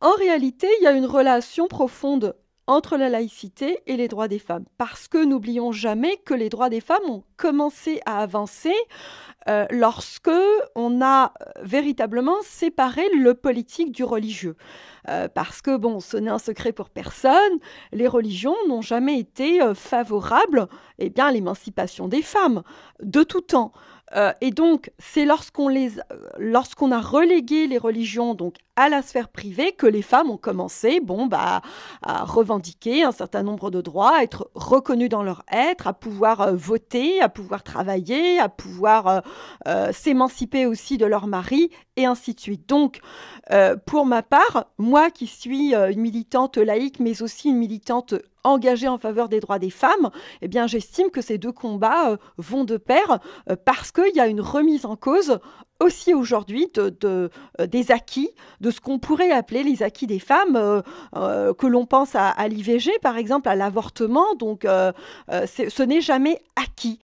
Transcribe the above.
En réalité, il y a une relation profonde entre la laïcité et les droits des femmes. Parce que n'oublions jamais que les droits des femmes ont commencé à avancer euh, lorsque on a euh, véritablement séparé le politique du religieux. Euh, parce que, bon, ce n'est un secret pour personne, les religions n'ont jamais été favorables eh bien, à l'émancipation des femmes, de tout temps. Euh, et donc, c'est lorsqu'on lorsqu'on a relégué les religions donc à la sphère privée que les femmes ont commencé, bon bah, à revendiquer un certain nombre de droits, à être reconnues dans leur être, à pouvoir euh, voter, à pouvoir travailler, à pouvoir euh, s'émanciper aussi de leur mari et ainsi de suite. Donc, pour ma part, moi qui suis une militante laïque, mais aussi une militante engagé en faveur des droits des femmes, eh bien j'estime que ces deux combats euh, vont de pair euh, parce qu'il y a une remise en cause aussi aujourd'hui euh, des acquis, de ce qu'on pourrait appeler les acquis des femmes, que l'on pense à, l'IVG, par exemple, à l'avortement. Donc, ce n'est jamais acquis.